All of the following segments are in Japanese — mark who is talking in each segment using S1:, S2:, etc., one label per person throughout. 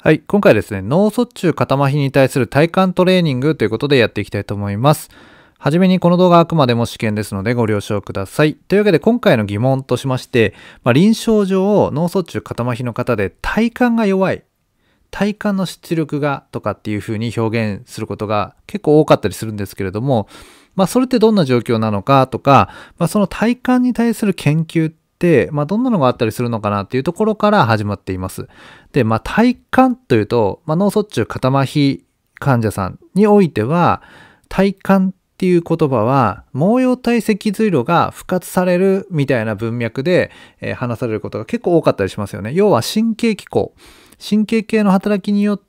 S1: はい、今回ですね、脳卒中肩麻痺に対する体幹トレーニングということでやっていきたいと思います。はじめにこの動画はあくまでも試験ですのでご了承ください。というわけで今回の疑問としまして、まあ、臨床上脳卒中肩麻痺の方で体幹が弱い、体幹の出力がとかっていうふうに表現することが結構多かったりするんですけれども、まあ、それってどんな状況なのかとか、まあ、その体幹に対する研究って、まあ、どんなのがあったりするのかなっていうところから始まっています。で、まあ、体幹というと、まあ、脳卒中肩麻痺患者さんにおいては、体幹っていう言葉は、毛様体脊髄路が復活されるみたいな文脈で、えー、話されることが結構多かったりしますよね。要は神経機構。神経系の働きによって、、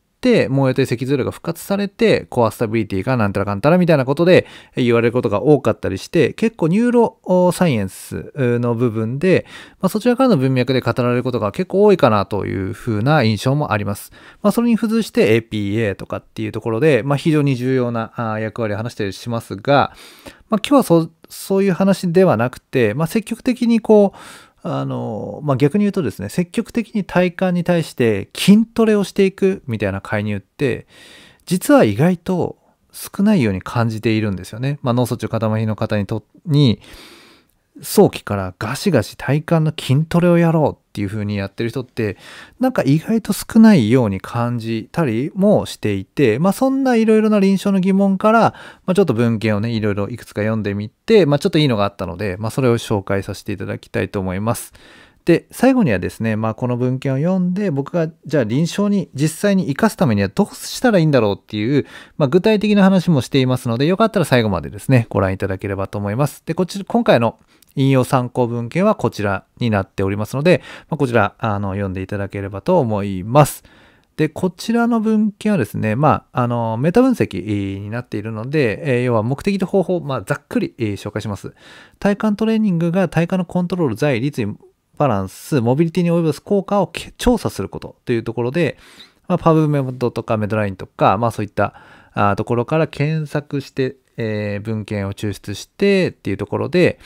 S1: 燃えて脊髄量が復活されて、コアスタビリティがなんたらかんたらみたいなことで言われることが多かったりして、結構ニューロサイエンスの部分で、まあ、そちらからの文脈で語られることが結構多いかなというふうな印象もあります。まあ、それに付随して APA とかっていうところで、まあ、非常に重要な役割を話したりしますが、まあ、今日はそういう話ではなくて、まあ、積極的にこう、あの、まあ、逆に言うとですね、積極的に体幹に対して筋トレをしていくみたいな介入って、実は意外と少ないように感じているんですよね。まあ、脳卒中肩まひの方にとに、早期からガシガシ体幹の筋トレをやろうていう風にやってる人ってなんか意外と少ないように感じたりもしていて、まあ、そんないろいろな臨床の疑問から、まあ、ちょっと文献をねいろいろいくつか読んでみて、まあ、ちょっといいのがあったので、まあ、それを紹介させていただきたいと思います。で最後にはですね、まあ、この文献を読んで僕がじゃあ臨床に実際に生かすためにはどうしたらいいんだろうっていう、まあ、具体的な話もしていますのでよかったら最後までですねご覧いただければと思います。でこちら今回の引用参考文献はこちらになっておりますので、まあ、こちらあの読んでいただければと思います。で、こちらの文献はですね、まあ、あの、メタ分析になっているので、え要は目的と方法、まあ、ざっくり、え紹介します。体幹トレーニングが体幹のコントロール、在、率位、バランス、モビリティに及ぼす効果を調査することというところで、まあ、パブメモドとかメドラインとか、まあそういったあところから検索して、えー、文献を抽出してっていうところで、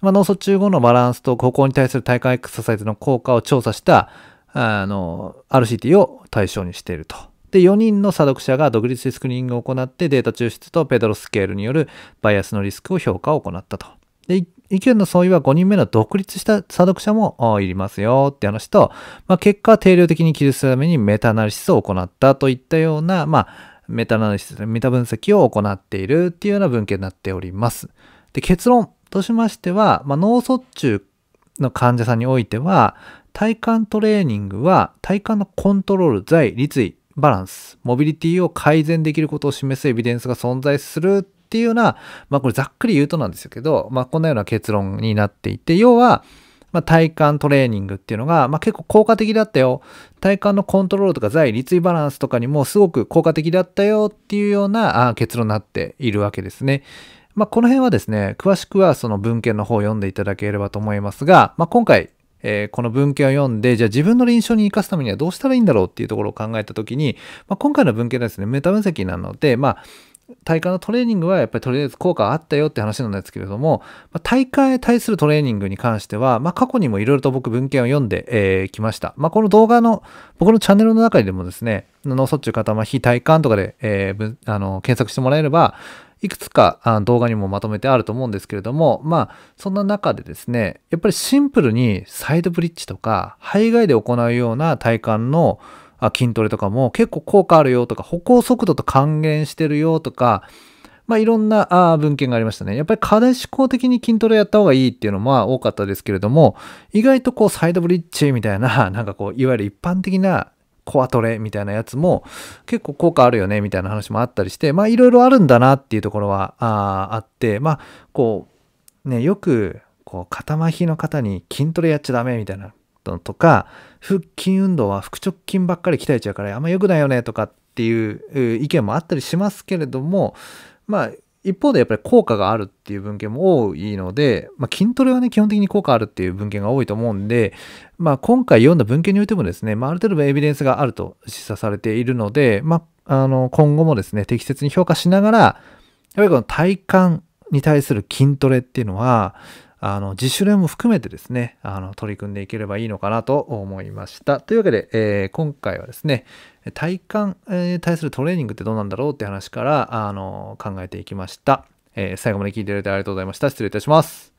S1: まあ、脳卒中後のバランスと歩行に対する体幹エクササイズの効果を調査したあの RCT を対象にしていると。で4人の査読者が独立でスクリーニングを行ってデータ抽出とペドロスケールによるバイアスのリスクを評価を行ったと。で意見の相違は5人目の独立した査読者もいりますよって話と、まあ、結果定量的に記述するためにメタアナリシスを行ったといったような、まあ、メタアナリシス、メタ分析を行っているっていうような文献になっております。で結論、としましては、まあ、脳卒中の患者さんにおいては、体幹トレーニングは体幹のコントロール、在、立位、バランス、モビリティを改善できることを示すエビデンスが存在するっていうような、まあこれざっくり言うとなんですけど、まあこんなような結論になっていて、要は、まあ、体幹トレーニングっていうのが、まあ、結構効果的だったよ。体幹のコントロールとか在立位バランスとかにもすごく効果的だったよっていうようなあ結論になっているわけですね。まあ、この辺はですね、詳しくはその文献の方を読んでいただければと思いますが、まあ、今回、えー、この文献を読んで、じゃあ自分の臨床に生かすためにはどうしたらいいんだろうっていうところを考えたときに、まあ、今回の文献はですね、メタ分析なので、まあ、体幹のトレーニングはやっぱりとりあえず効果あったよって話なんですけれども、まあ、体幹へ対するトレーニングに関しては、まあ、過去にもいろいろと僕文献を読んで、えー、きました。まあ、この動画の、僕のチャンネルの中でもですね、脳卒中肩麻非体幹とかで、えー、あの検索してもらえれば、いくつか動画にもまとめてあると思うんですけれども、まあ、そんな中でですね、やっぱりシンプルにサイドブリッジとか、肺外で行うような体幹の筋トレとかも結構効果あるよとか、歩行速度と還元してるよとか、まあ、いろんな文献がありましたね。やっぱり課題思考的に筋トレやった方がいいっていうのも多かったですけれども、意外とこうサイドブリッジみたいな、なんかこう、いわゆる一般的なコアトレみたいなやつも結構効果あるよねみたいな話もあったりして、まあいろいろあるんだなっていうところはああって、まあこう、ね、よくこう肩麻痺の方に筋トレやっちゃダメみたいなのとか、腹筋運動は腹直筋ばっかり鍛えちゃうからあんま良くないよねとかっていう意見もあったりしますけれども、まあ一方でやっぱり効果があるっていう文献も多いので、まあ、筋トレはね、基本的に効果あるっていう文献が多いと思うんで、まあ、今回読んだ文献においてもですね、まあ、ある程度エビデンスがあると示唆されているので、まあ、あの、今後もですね、適切に評価しながら、やっぱりこの体幹に対する筋トレっていうのは、あの、自主練も含めてですね、あの、取り組んでいければいいのかなと思いました。というわけで、えー、今回はですね、体幹に対するトレーニングってどうなんだろうって話から、あの、考えていきました。えー、最後まで聞いていただいてありがとうございました。失礼いたします。